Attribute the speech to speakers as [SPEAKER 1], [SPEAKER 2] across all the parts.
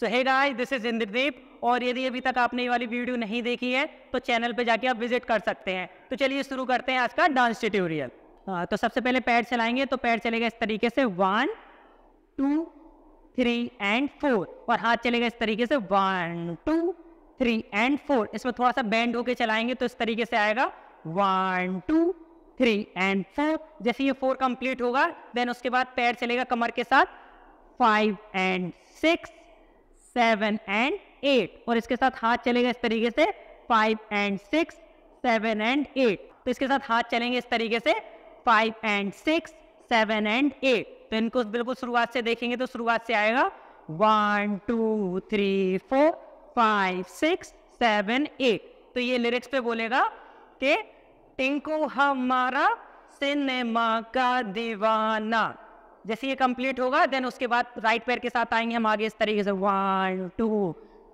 [SPEAKER 1] so hey guys this is Indradeep और यदि अभी तक आपने ये वाली वीडियो नहीं देखी है तो चैनल पे जाके आप विजिट कर सकते हैं तो चलिए शुरू करते हैं आज का डांस हाँ, ट्यूटोरियल तो सबसे पहले पैर चलाएंगे तो पैर चलेगा इस तरीके से one two three and four और हाथ चलेगा इस तरीके से one two three and four इसमें थोड़ा सा बैंड होके चलाएंगे तो इस तरीके से आएगा one two three and four जैसे ये फोर कंप्लीट होगा देन उसके बाद पैर चलेगा कमर के साथ five and six seven and eight और इसके साथ हाथ चलेगा इस तरीके से five and six seven and eight तो इसके साथ हाथ चलेंगे इस तरीके से five and six seven and eight तो इनको बिल्कुल शुरुआत से देखेंगे तो शुरुआत से आएगा one two three four five six seven eight तो ये लिरिक्स पे बोलेगा कि टिंकू हमारा सिनेमा का दीवाना जैसे ये कंप्लीट होगा देन उसके बाद राइट पैर के साथ आएंगे हम आगे इस तरीके से one two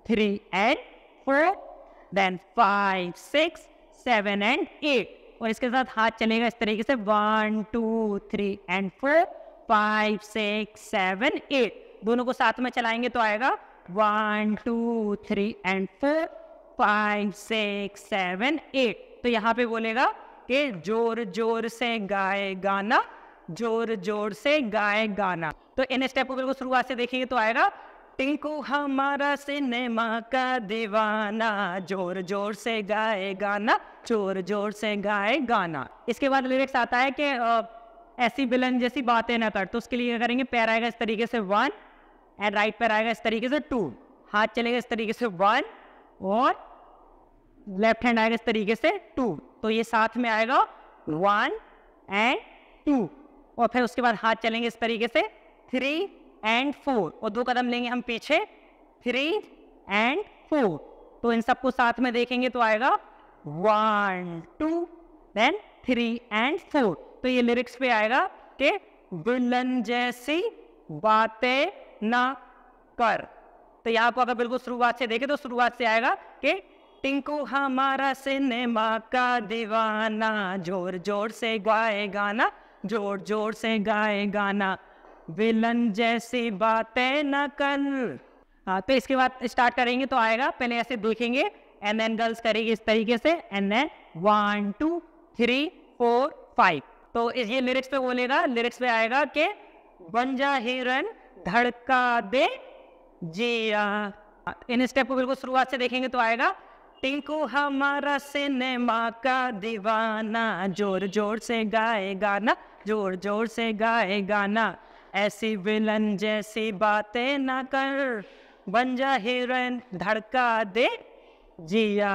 [SPEAKER 1] three and four then five six seven and eight और इसके साथ हाथ चलेगा इस तरीके से one two three and four five six seven eight दोनों को साथ में चलाएंगे तो आएगा one two three and four five six seven eight तो यहाँ पे बोलेगा कि जोर जोर से गाए गाना जोर जोर से गाए गाना तो इन स्टेप को शुरुआत से देखेंगे तो आएगा टिंकू हमारा सिनेमा का दीवाना जोर जोर से गाए गाना जोर जोर से गाए गाना इसके बाद लिरिक्स आता है कि ऐसी बिलन जैसी बातें ना कर तो उसके लिए क्या करेंगे पैर आएगा इस तरीके से वन एंड राइट पैर आएगा इस तरीके से टू हाथ चलेगा इस तरीके से वन और लेफ्ट हैंड आएगा इस तरीके से टू तो ये साथ में आएगा वन एंड टू और फिर उसके बाद हाथ चलेंगे इस तरीके से थ्री एंड फोर और दो कदम लेंगे हम पीछे थ्री एंड फोर तो इन सबको साथ में देखेंगे तो आएगा one two then three and four तो ये लिरिक्स पे आएगा कि दुल्हन जैसी बातें ना कर तो यहाँ पर अगर बिल्कुल शुरुआत से देखे तो शुरुआत से आएगा कि टिंकू हमारा सिनेमा का दीवाना जोर जोर से गाए गाना जोर जोर से गाए गाना विलन जैसी बातें न कर हाँ तो इसके बाद स्टार्ट करेंगे तो आएगा पहले ऐसे देखेंगे एंड देन गर्ल्स करेगी इस तरीके से and then one two three four five तो ये लिरिक्स पे बोलेगा लिरिक्स पे आएगा कि बन जा हिरन धड़का दे जिया हाँ, इन स्टेप को बिल्कुल शुरुआत से देखेंगे तो आएगा टिंकू हमारा सिनेमा का दीवाना जोर जोर से गाए गाना जोर जोर से गाए गाना ऐसी विलन जैसी बातें ना कर बन जा हिरन धड़का दे जिया